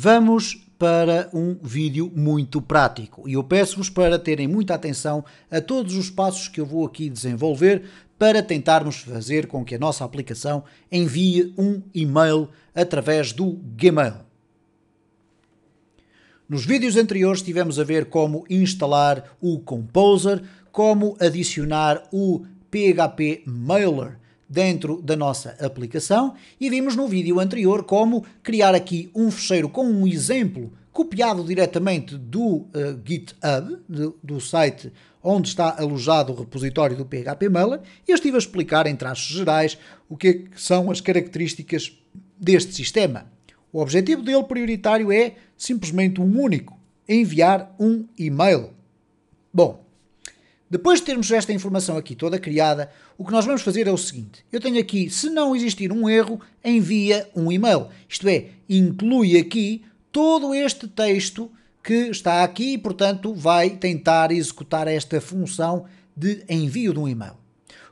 Vamos para um vídeo muito prático e eu peço-vos para terem muita atenção a todos os passos que eu vou aqui desenvolver para tentarmos fazer com que a nossa aplicação envie um e-mail através do Gmail. Nos vídeos anteriores tivemos a ver como instalar o Composer, como adicionar o PHP Mailer dentro da nossa aplicação e vimos no vídeo anterior como criar aqui um fecheiro com um exemplo copiado diretamente do uh, GitHub, do, do site onde está alojado o repositório do PHP Mailer, e eu estive a explicar em traços gerais o que, é que são as características deste sistema. O objetivo dele prioritário é simplesmente um único, enviar um e-mail. Bom, depois de termos esta informação aqui toda criada, o que nós vamos fazer é o seguinte: eu tenho aqui, se não existir um erro, envia um e-mail. Isto é, inclui aqui todo este texto que está aqui e, portanto, vai tentar executar esta função de envio de um e-mail.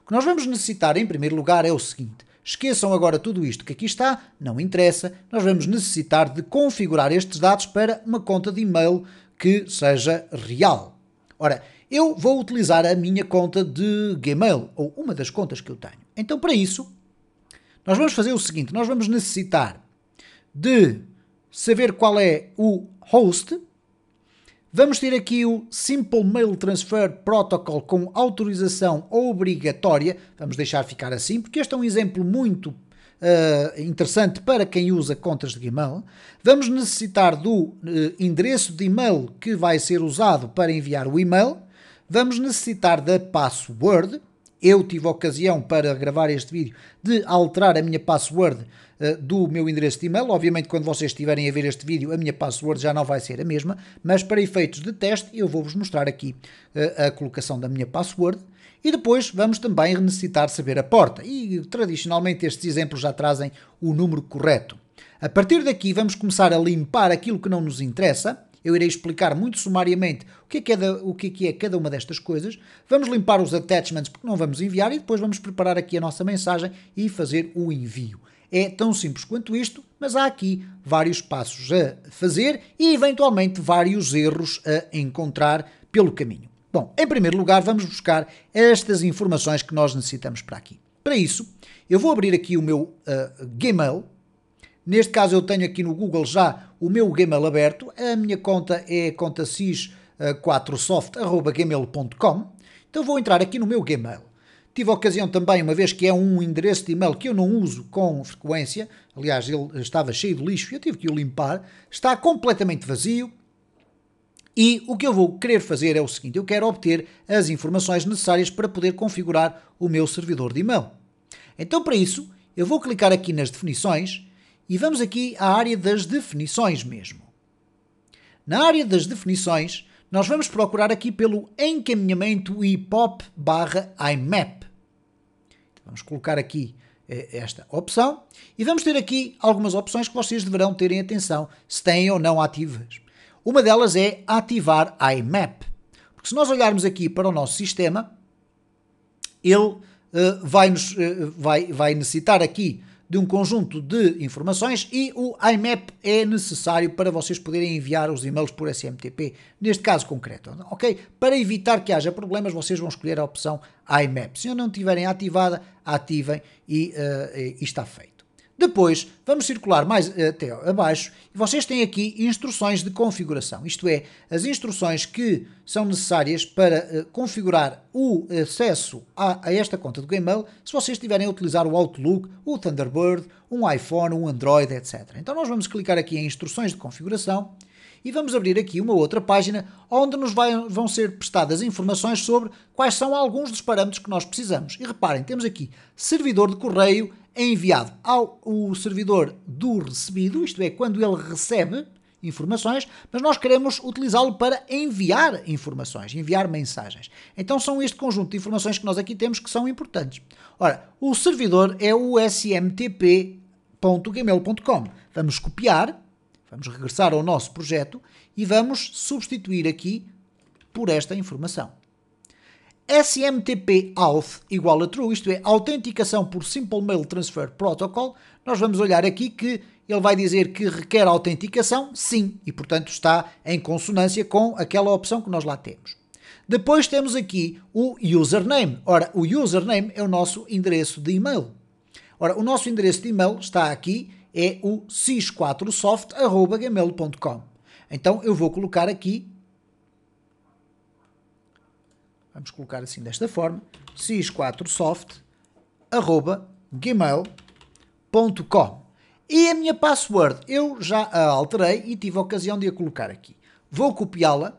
O que nós vamos necessitar em primeiro lugar é o seguinte: esqueçam agora tudo isto que aqui está, não interessa, nós vamos necessitar de configurar estes dados para uma conta de e-mail que seja real. Ora, eu vou utilizar a minha conta de Gmail, ou uma das contas que eu tenho. Então, para isso, nós vamos fazer o seguinte: nós vamos necessitar de saber qual é o host. Vamos ter aqui o Simple Mail Transfer Protocol com autorização obrigatória. Vamos deixar ficar assim, porque este é um exemplo muito Uh, interessante para quem usa contas de Gmail. Vamos necessitar do uh, endereço de e-mail que vai ser usado para enviar o e-mail vamos necessitar da password. Eu tive a ocasião para gravar este vídeo de alterar a minha password uh, do meu endereço de e-mail. Obviamente, quando vocês estiverem a ver este vídeo, a minha password já não vai ser a mesma, mas para efeitos de teste, eu vou-vos mostrar aqui uh, a colocação da minha password. E depois vamos também necessitar saber a porta. E tradicionalmente estes exemplos já trazem o número correto. A partir daqui, vamos começar a limpar aquilo que não nos interessa eu irei explicar muito sumariamente o que é, o que é, que é cada uma destas coisas. Vamos limpar os attachments porque não vamos enviar e depois vamos preparar aqui a nossa mensagem e fazer o envio. É tão simples quanto isto, mas há aqui vários passos a fazer e eventualmente vários erros a encontrar pelo caminho. Bom, em primeiro lugar, vamos buscar estas informações que nós necessitamos para aqui. Para isso, eu vou abrir aqui o meu uh, Gmail. Neste caso, eu tenho aqui no Google já o meu Gmail aberto, a minha conta é conta cis4soft.gmail.com, eh, então vou entrar aqui no meu Gmail. Tive a ocasião também, uma vez que é um endereço de e-mail que eu não uso com frequência, aliás, ele estava cheio de lixo e eu tive que o limpar, está completamente vazio. E o que eu vou querer fazer é o seguinte: eu quero obter as informações necessárias para poder configurar o meu servidor de e-mail. Então, para isso, eu vou clicar aqui nas definições e vamos aqui à área das definições mesmo. Na área das definições, nós vamos procurar aqui pelo encaminhamento IPOP barra IMAP. Vamos colocar aqui eh, esta opção e vamos ter aqui algumas opções que vocês deverão terem atenção se têm ou não ativas. Uma delas é ativar IMAP, porque se nós olharmos aqui para o nosso sistema, ele eh, vai, nos, eh, vai, vai necessitar aqui de um conjunto de informações e o IMAP é necessário para vocês poderem enviar os e-mails por SMTP, neste caso concreto, ok? Para evitar que haja problemas, vocês vão escolher a opção IMAP. Se não tiverem ativada, ativem e, uh, e está feito. Depois, vamos circular mais eh, até abaixo e vocês têm aqui instruções de configuração, isto é, as instruções que são necessárias para uh, configurar o acesso a, a, esta conta do Gmail se vocês estiverem a utilizar o Outlook, o Thunderbird, um iPhone, um Android, etc. Então nós vamos clicar aqui em instruções de configuração e vamos abrir aqui uma outra página onde nos vai, vão ser prestadas informações sobre quais são alguns dos parâmetros que nós precisamos. E reparem, temos aqui servidor de correio é enviado ao o servidor do recebido, isto é, quando ele recebe informações, mas nós queremos utilizá-lo para enviar informações, enviar mensagens. Então são este conjunto de informações que nós aqui temos que são importantes. Ora, o servidor é o smtp.gmail.com. Vamos copiar, vamos regressar ao nosso projeto e vamos substituir aqui por esta informação. SMTP Auth igual a true, isto é, autenticação por Simple Mail Transfer Protocol, nós vamos olhar aqui que ele vai dizer que requer autenticação, sim, e portanto está em consonância com aquela opção que nós lá temos. Depois temos aqui o username. Ora, o username é o nosso endereço de e-mail. Ora, o nosso endereço de e-mail está aqui, é o cis4soft.gmail.com. Então eu vou colocar aqui vamos colocar assim desta forma, cis 4 softgmailcom E a minha password eu já a alterei e tive a ocasião de a colocar aqui. Vou copiá-la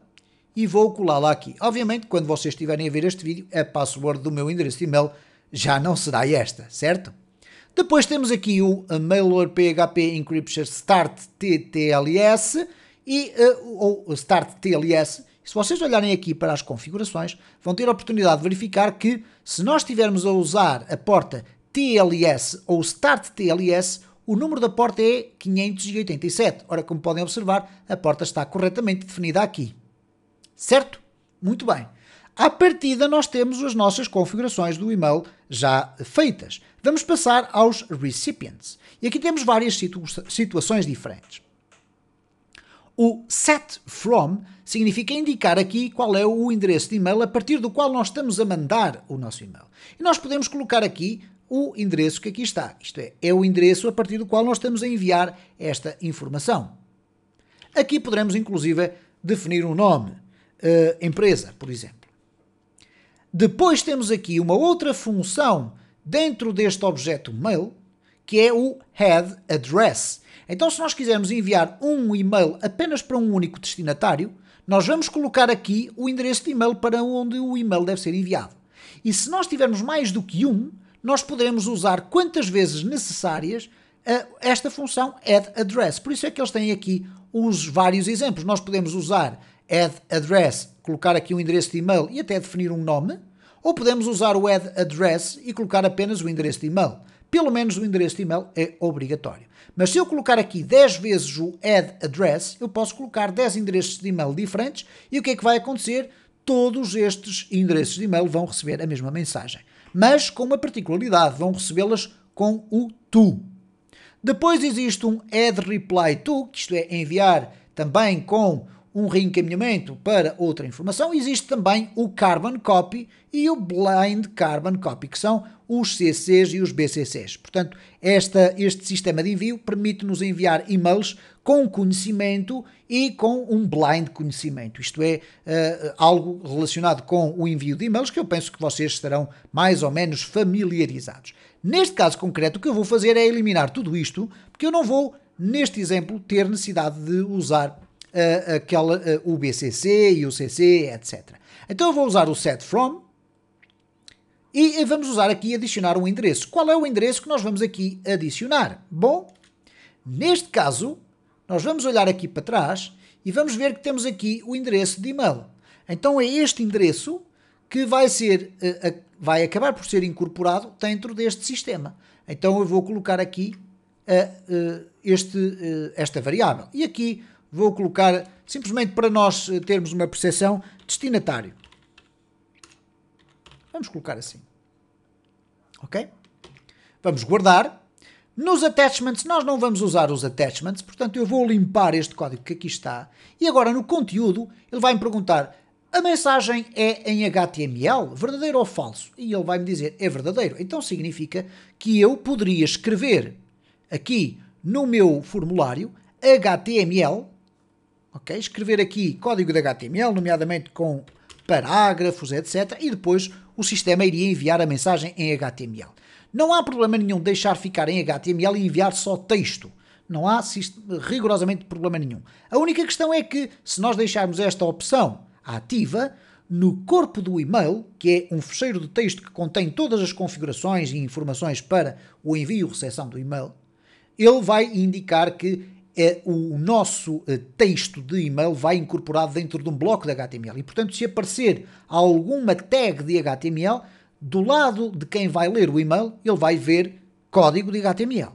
e vou colá-la aqui. Obviamente, quando vocês estiverem a ver este vídeo, a password do meu endereço de e-mail já não será esta, certo? Depois temos aqui o Mailer PHP Encryption Start TTLS e eh, ou Start TLS se vocês olharem aqui para as configurações, vão ter a oportunidade de verificar que se nós estivermos a usar a porta TLS ou Start TLS, o número da porta é 587. Ora, como podem observar, a porta está corretamente definida aqui. Certo? Muito bem. À partida, nós temos as nossas configurações do e-mail já feitas. Vamos passar aos recipients. E aqui temos várias situações diferentes. O set from significa indicar aqui qual é o endereço de e-mail a partir do qual nós estamos a mandar o nosso e-mail. E nós podemos colocar aqui o endereço que aqui está. Isto é, é o endereço a partir do qual nós estamos a enviar esta informação. Aqui poderemos, inclusive, definir um nome, uh, empresa, por exemplo. Depois temos aqui uma outra função dentro deste objeto mail, que é o head address então, se nós quisermos enviar um e-mail apenas para um único destinatário, nós vamos colocar aqui o endereço de e-mail para onde o e-mail deve ser enviado. E se nós tivermos mais do que um, nós poderemos usar quantas vezes necessárias eh, esta função add address. Por isso é que eles têm aqui os vários exemplos. Nós podemos usar add address, colocar aqui um endereço de e-mail e até definir um nome, ou podemos usar o add address e colocar apenas o endereço de e-mail pelo menos o endereço de e-mail é obrigatório. Mas se eu colocar aqui 10 vezes o add address, eu posso colocar 10 endereços de e-mail diferentes e o que é que vai acontecer? Todos estes endereços de e-mail vão receber a mesma mensagem, mas com uma particularidade, vão recebê-las com o to. Depois existe um add reply to, que isto é enviar também com um reencaminhamento para outra informação, existe também o Carbon Copy e o Blind Carbon Copy, que são os CCs e os BCCs. Portanto, esta, este sistema de envio permite-nos enviar e-mails com conhecimento e com um blind conhecimento, isto é, uh, algo relacionado com o envio de e-mails que eu penso que vocês estarão mais ou menos familiarizados. Neste caso concreto, o que eu vou fazer é eliminar tudo isto, porque eu não vou, neste exemplo, ter necessidade de usar uh, aquela, uh, o BCC e o CC, etc. Então eu vou usar o set from e vamos usar aqui adicionar um endereço. Qual é o endereço que nós vamos aqui adicionar? Bom, neste caso, nós vamos olhar aqui para trás e vamos ver que temos aqui o endereço de e-mail. Então é este endereço que vai ser, eh, vai acabar por ser incorporado dentro deste sistema. Então eu vou colocar aqui eh, eh, este, esta variável. E aqui vou colocar simplesmente para nós eh, termos uma percepção destinatário. Vamos colocar assim. Ok? Vamos guardar. Nos attachments, nós não vamos usar os attachments, portanto eu vou limpar este código que aqui está. E agora no conteúdo, ele vai me perguntar, a mensagem é em HTML, verdadeiro ou falso? E ele vai me dizer, é verdadeiro. Então significa que eu poderia escrever aqui no meu formulário HTML ok? Escrever aqui código de HTML, nomeadamente com parágrafos, etc. E depois o sistema iria enviar a mensagem em HTML. Não há problema nenhum deixar ficar em HTML e enviar só texto. Não há rigorosamente problema nenhum. A única questão é que, se nós deixarmos esta opção ativa, no corpo do e-mail, que é um fecheiro de texto que contém todas as configurações e informações para o envio e recepção do e-mail, ele vai indicar que é, o nosso eh, texto de e-mail vai incorporado dentro de um bloco de HTML. E, portanto, se aparecer alguma tag de HTML, do lado de quem vai ler o e-mail, ele vai ver código de HTML.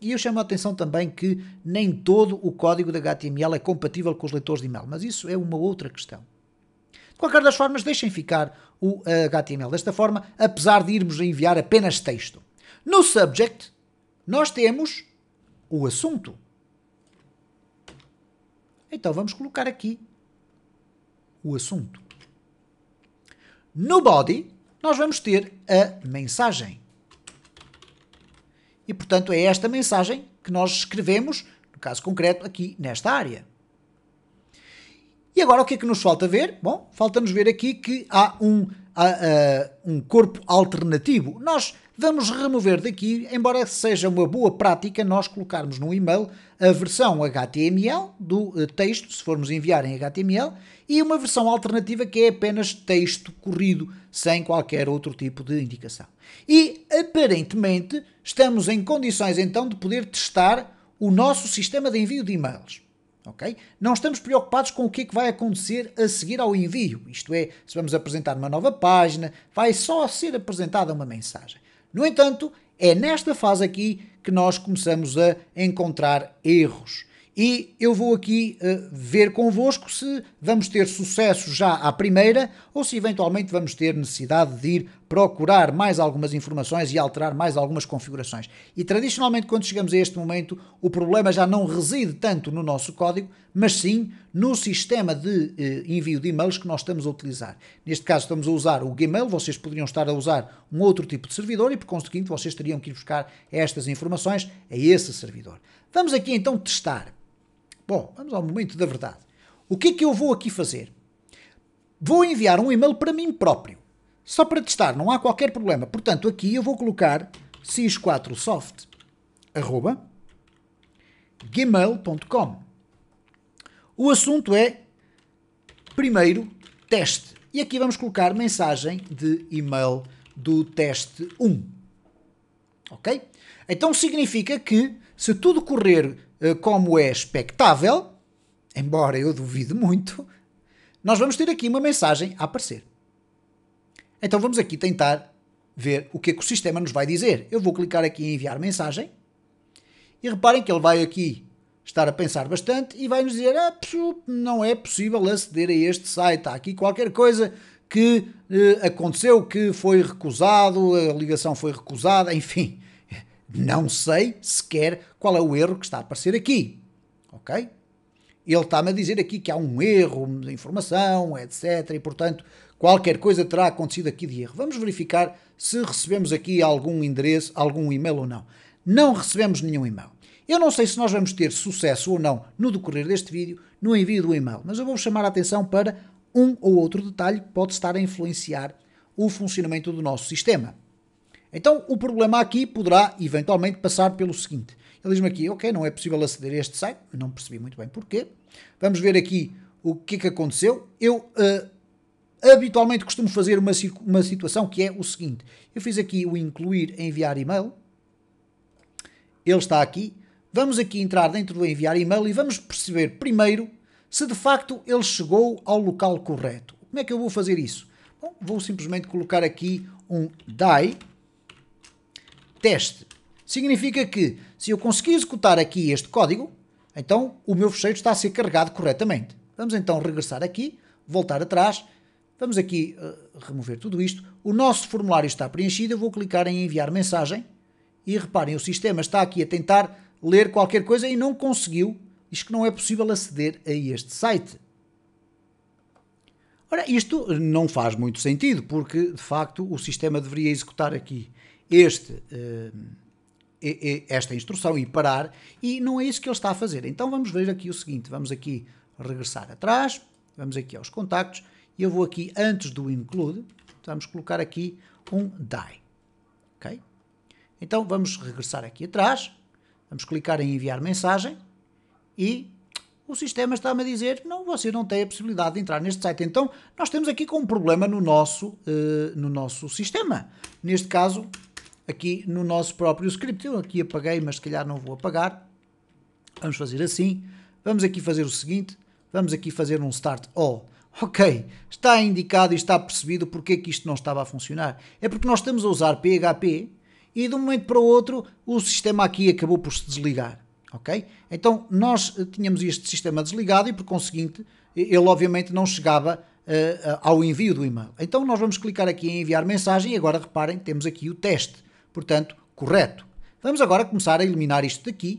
E eu chamo a atenção também que nem todo o código de HTML é compatível com os leitores de e-mail, mas isso é uma outra questão. De qualquer das formas, deixem ficar o HTML eh, desta forma, apesar de irmos enviar apenas texto. No subject, nós temos o assunto. Então vamos colocar aqui o assunto. No body, nós vamos ter a mensagem. E portanto é esta mensagem que nós escrevemos, no caso concreto, aqui nesta área. E agora o que é que nos falta ver? Bom, falta-nos ver aqui que há um a, a, um corpo alternativo. Nós vamos remover daqui, embora seja uma boa prática nós colocarmos no e-mail a versão HTML do eh, texto, se formos enviar em HTML, e uma versão alternativa que é apenas texto corrido, sem qualquer outro tipo de indicação. E aparentemente estamos em condições então de poder testar o nosso sistema de envio de e-mails ok? Não estamos preocupados com o que é que vai acontecer a seguir ao envio, isto é, se vamos apresentar uma nova página, vai só ser apresentada uma mensagem. No entanto, é nesta fase aqui que nós começamos a encontrar erros e eu vou aqui uh, ver convosco se vamos ter sucesso já à primeira ou se eventualmente vamos ter necessidade de ir procurar mais algumas informações e alterar mais algumas configurações. E tradicionalmente, quando chegamos a este momento, o problema já não reside tanto no nosso código, mas sim no sistema de eh, envio de e-mails que nós estamos a utilizar. Neste caso, estamos a usar o Gmail, vocês poderiam estar a usar um outro tipo de servidor e, por conseguinte, vocês teriam que ir buscar estas informações a esse servidor. Vamos aqui então testar. Bom, vamos ao momento da verdade. O que é que eu vou aqui fazer? Vou enviar um e-mail para mim próprio, só para testar, não há qualquer problema. Portanto, aqui eu vou colocar cis 4 softgmailcom gmail.com. O assunto é primeiro teste. E aqui vamos colocar mensagem de e-mail do teste 1. Ok? Então significa que se tudo correr eh, como é expectável, embora eu duvide muito, nós vamos ter aqui uma mensagem a aparecer. Então vamos aqui tentar ver o que, é que o sistema nos vai dizer. Eu vou clicar aqui em enviar mensagem e reparem que ele vai aqui estar a pensar bastante e vai nos dizer: ah, não é possível aceder a este site, há aqui qualquer coisa que eh, aconteceu que foi recusado, a ligação foi recusada, enfim. Não sei sequer qual é o erro que está a aparecer aqui. Ok? Ele está-me a dizer aqui que há um erro de informação, etc. E, portanto, qualquer coisa terá acontecido aqui de erro. Vamos verificar se recebemos aqui algum endereço, algum e-mail ou não. Não recebemos nenhum e-mail. Eu não sei se nós vamos ter sucesso ou não no decorrer deste vídeo no envio do e-mail, mas eu vou chamar a atenção para um ou outro detalhe que pode estar a influenciar o funcionamento do nosso sistema. Então o problema aqui poderá eventualmente passar pelo seguinte. Ele diz-me aqui, ok, não é possível aceder a este site, não percebi muito bem porquê. Vamos ver aqui o que é que aconteceu. Eu uh, habitualmente costumo fazer uma, uma situação que é o seguinte. Eu fiz aqui o incluir enviar e-mail. Ele está aqui. Vamos aqui entrar dentro do enviar e-mail e vamos perceber primeiro se de facto ele chegou ao local correto. Como é que eu vou fazer isso? Bom, vou simplesmente colocar aqui um die teste. Significa que se eu conseguir executar aqui este código, então o meu fecheiro está a ser carregado corretamente. Vamos então regressar aqui, voltar atrás, vamos aqui uh, remover tudo isto. O nosso formulário está preenchido, eu vou clicar em enviar mensagem e reparem, o sistema está aqui a tentar ler qualquer coisa e não conseguiu. Diz que não é possível aceder a este site. Ora, isto não faz muito sentido, porque de facto o sistema deveria executar aqui este, eh, esta instrução e parar, e não é isso que ele está a fazer. Então vamos ver aqui o seguinte: vamos aqui regressar atrás, vamos aqui aos contactos, e eu vou aqui antes do include, vamos colocar aqui um die. Ok? Então vamos regressar aqui atrás, vamos clicar em enviar mensagem e o sistema está-me a dizer não, você não tem a possibilidade de entrar neste site. Então nós temos aqui com um problema no nosso, uh, no nosso sistema. Neste caso, aqui no nosso próprio script. Eu aqui apaguei, mas se calhar não vou apagar. Vamos fazer assim. Vamos aqui fazer o seguinte. Vamos aqui fazer um start all. Oh, ok, está indicado e está percebido porque é que isto não estava a funcionar. É porque nós estamos a usar PHP e de um momento para o outro o sistema aqui acabou por se desligar. Ok? Então nós eh, tínhamos este sistema desligado e por conseguinte eh, ele obviamente não chegava uh, ao envio do e-mail. Então nós vamos clicar aqui em enviar mensagem e agora reparem, temos aqui o teste portanto, correto. Vamos agora começar a eliminar isto daqui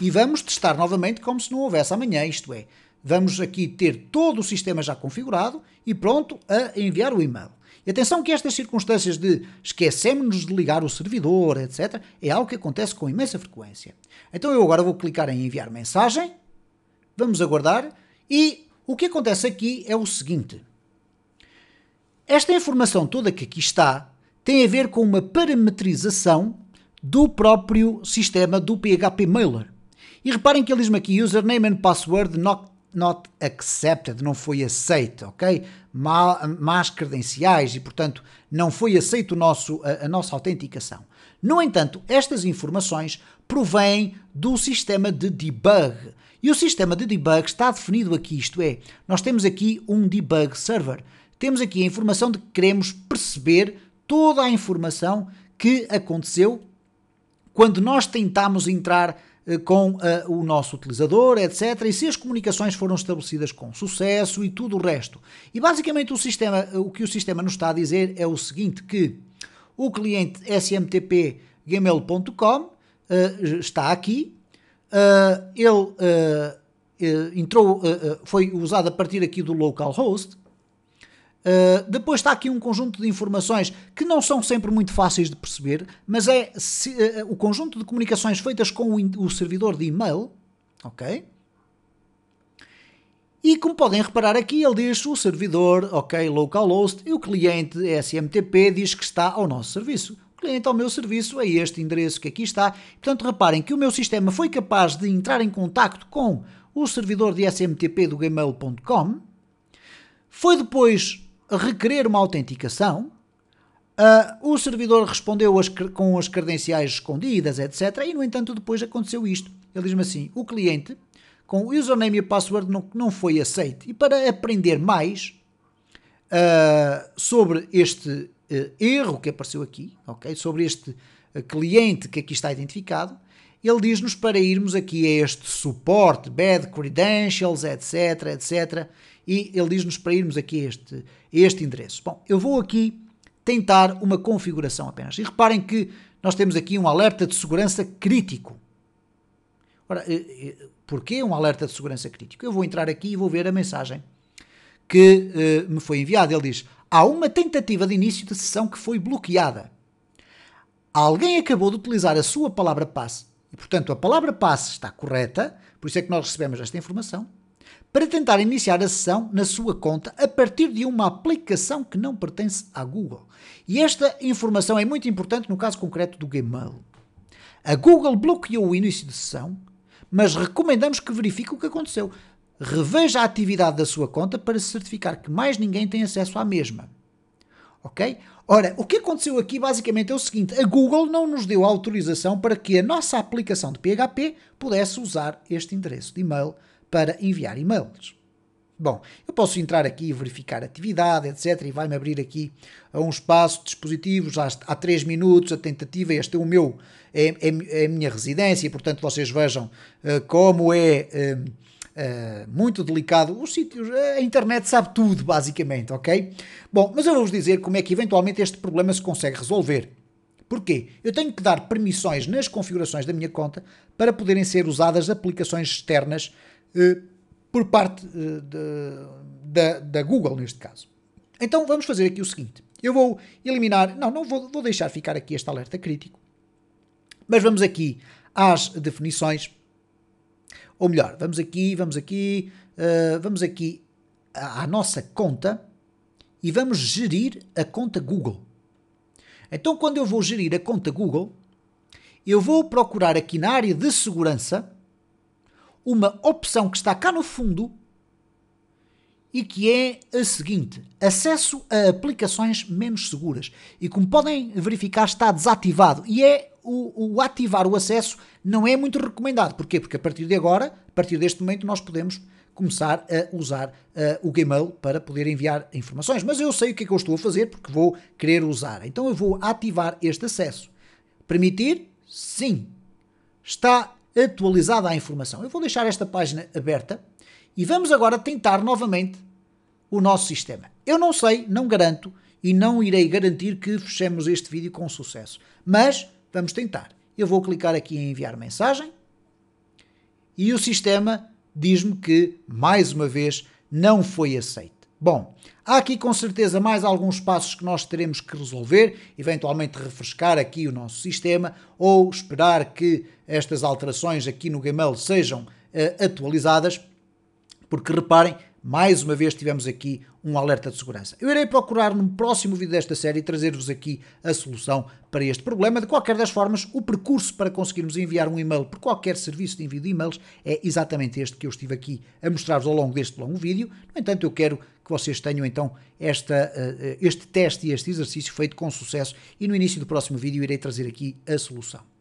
e vamos testar novamente como se não houvesse amanhã, isto é, vamos aqui ter todo o sistema já configurado e pronto a enviar o e-mail. E atenção que estas circunstâncias de esquecemos-nos de ligar o servidor, etc., é algo que acontece com imensa frequência. Então eu agora vou clicar em enviar mensagem, vamos aguardar, e o que acontece aqui é o seguinte. Esta informação toda que aqui está, tem a ver com uma parametrização do próprio sistema do PHP Mailer. E reparem que ele diz-me aqui username and password not, not accepted, não foi aceito, ok? más credenciais e, portanto, não foi aceito o nosso, a, a nossa autenticação. No entanto, estas informações provêm do sistema de debug. E o sistema de debug está definido aqui, isto é, nós temos aqui um debug server. Temos aqui a informação de que queremos perceber toda a informação que aconteceu quando nós tentámos entrar eh, com uh, o nosso utilizador, etc. E se as comunicações foram estabelecidas com sucesso e tudo o resto. E basicamente o, sistema, eh, o que o sistema nos está a dizer é o seguinte: que o cliente smtp.gmail.com uh, está aqui, uh, ele entrou, foi usado a partir aqui do localhost, ah, depois está aqui um conjunto de informações que não são sempre muito fáceis de perceber, mas é se, uh, o conjunto de comunicações feitas com o, o servidor de e-mail, ok? E como podem reparar aqui, ele diz o servidor, ok, localhost, e o cliente SMTP diz que está ao nosso serviço. O cliente ao meu serviço é este endereço que aqui está. Portanto, reparem que o meu sistema foi capaz de entrar em contacto com o servidor de SMTP do Gmail.com, foi depois requerer uma autenticação, uh, o servidor respondeu as, com as credenciais escondidas, etc. E, no entanto, depois aconteceu isto. Ele diz-me assim: o cliente com o username e password não, não foi aceito. E para aprender mais uh, sobre este uh, erro que apareceu aqui, okay, sobre este cliente que aqui está identificado, ele diz-nos para irmos aqui a este suporte, bad credentials, etc, etc, e ele diz-nos para irmos aqui a este, a este endereço. Bom, eu vou aqui tentar uma configuração apenas. E reparem que nós temos aqui um alerta de segurança crítico. Ora, eh, eh, porquê um alerta de segurança crítico? Eu vou entrar aqui e vou ver a mensagem que uh, me foi enviada. Ele diz: Há uma tentativa de início de sessão que foi bloqueada. Alguém acabou de utilizar a sua palavra passe. E, portanto, a palavra passe está correta, por isso é que nós recebemos esta informação para tentar iniciar a sessão na sua conta a partir de uma aplicação que não pertence à Google. E esta informação é muito importante no caso concreto do Gmail. A Google bloqueou o início de sessão, mas recomendamos que verifique o que aconteceu. Reveja a atividade da sua conta para se certificar que mais ninguém tem acesso à mesma. Ok? Ora, o que aconteceu aqui basicamente é o seguinte: a Google não nos deu autorização para que a nossa aplicação de PHP pudesse usar este endereço de e-mail para enviar e-mails. Bom, eu posso entrar aqui e verificar atividade, etc. E vai-me abrir aqui a um espaço de dispositivos. Há 3 minutos a tentativa. Este é o meu, é, é, é a minha residência. Portanto, vocês vejam uh, como é uh, uh, muito delicado. Os sítios, a internet sabe tudo, basicamente, ok? Bom, mas eu vou-vos dizer como é que eventualmente este problema se consegue resolver. Porquê? Eu tenho que dar permissões nas configurações da minha conta para poderem ser usadas aplicações externas eh, por parte eh, da, da Google, neste caso. Então vamos fazer aqui o seguinte: eu vou eliminar, não, não vou, vou deixar ficar aqui este alerta crítico, mas vamos aqui às definições, ou melhor, vamos aqui, vamos aqui, eh, vamos aqui à nossa conta e vamos gerir a conta Google. Então, quando eu vou gerir a conta Google, eu vou procurar aqui na área de segurança uma opção que está cá no fundo e que é a seguinte: acesso a aplicações menos seguras. E como podem verificar, está desativado. E é o, o, ativar o acesso não é muito recomendado. Porquê? Porque a partir de agora, a partir deste momento, nós podemos começar a usar uh, o Gmail para poder enviar informações. Mas eu sei o que é que eu estou a fazer porque vou querer usar. Então eu vou ativar este acesso. Permitir? Sim. Está atualizada a informação. Eu vou deixar esta página aberta e vamos agora tentar novamente o nosso sistema. Eu não sei, não garanto e não irei garantir que fechemos este vídeo com sucesso, mas vamos tentar. Eu vou clicar aqui em enviar mensagem e o sistema diz-me que mais uma vez não foi aceito. Bom, há aqui com certeza mais alguns passos que nós teremos que resolver, eventualmente refrescar aqui o nosso sistema ou esperar que estas alterações aqui no Gmail sejam uh, atualizadas, porque reparem, mais uma vez tivemos aqui um alerta de segurança. Eu irei procurar no próximo vídeo desta série trazer-vos aqui a solução para este problema. De qualquer das formas, o percurso para conseguirmos enviar um e-mail por qualquer serviço de envio de e-mails é exatamente este que eu estive aqui a mostrar-vos ao longo deste longo vídeo. No entanto, eu quero que vocês tenham então esta, eh, este teste e este exercício feito com sucesso e no início do próximo vídeo irei trazer aqui a solução.